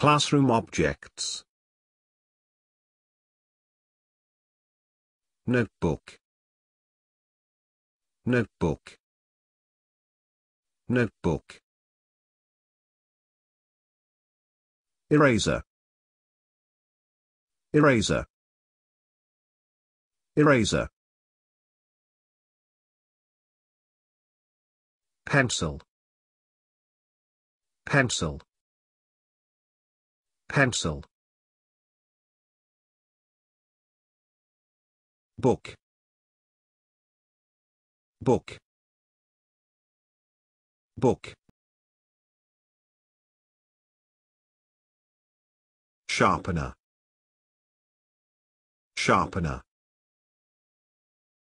Classroom objects. Notebook. Notebook. Notebook. Eraser. Eraser. Eraser. Pencil. Pencil. Pencil. Book. Book. Book. Sharpener. Sharpener.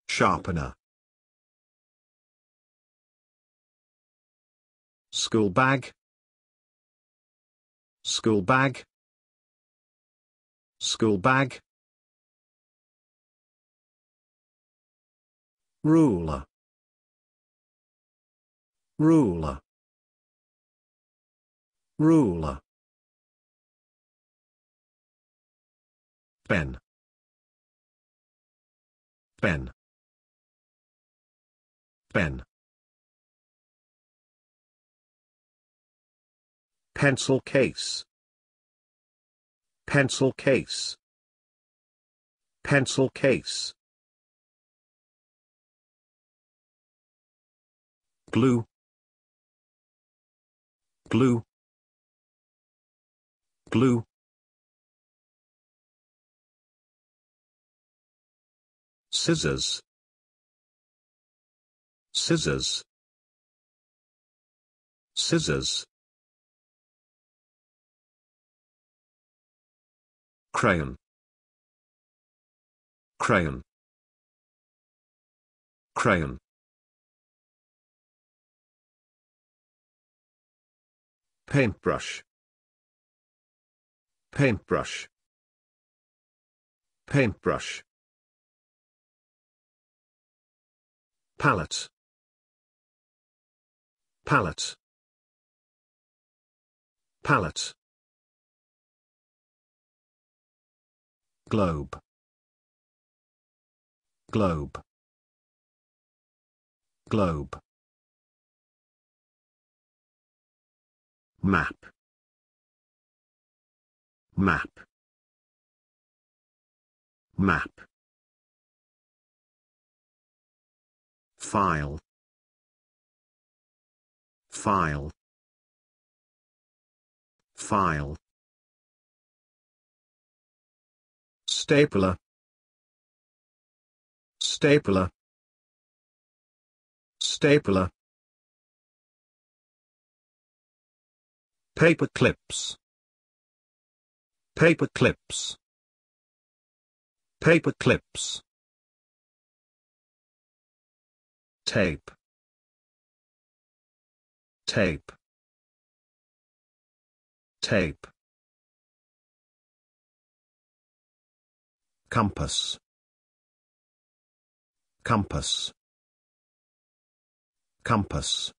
Sharpener. School bag school bag school bag ruler ruler ruler pen pen pen pencil case pencil case pencil case glue glue glue scissors scissors scissors crayon crayon crayon paintbrush paintbrush paintbrush palette palette palette globe globe globe map map map file file file Stapler Stapler Stapler Paper clips Paper clips Paper clips Tape Tape Tape Compass. Compass. Compass.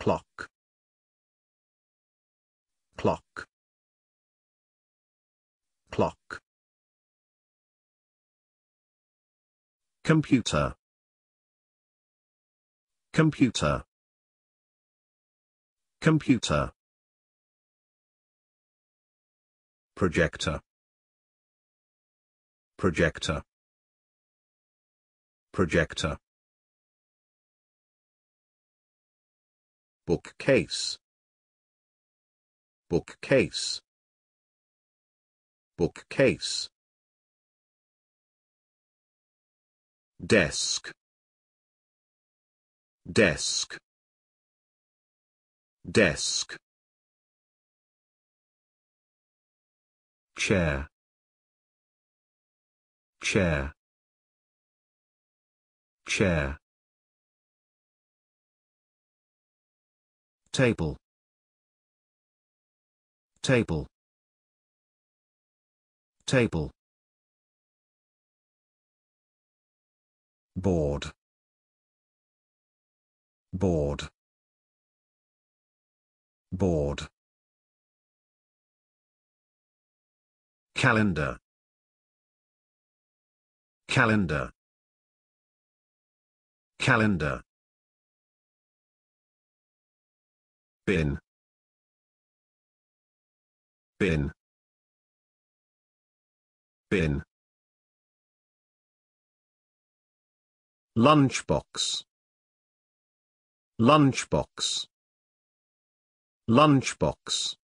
Clock. Clock. Clock. Computer. Computer. Computer. projector projector projector bookcase bookcase bookcase desk desk desk chair chair chair table table table board board board calendar calendar calendar bin bin bin lunchbox lunchbox lunchbox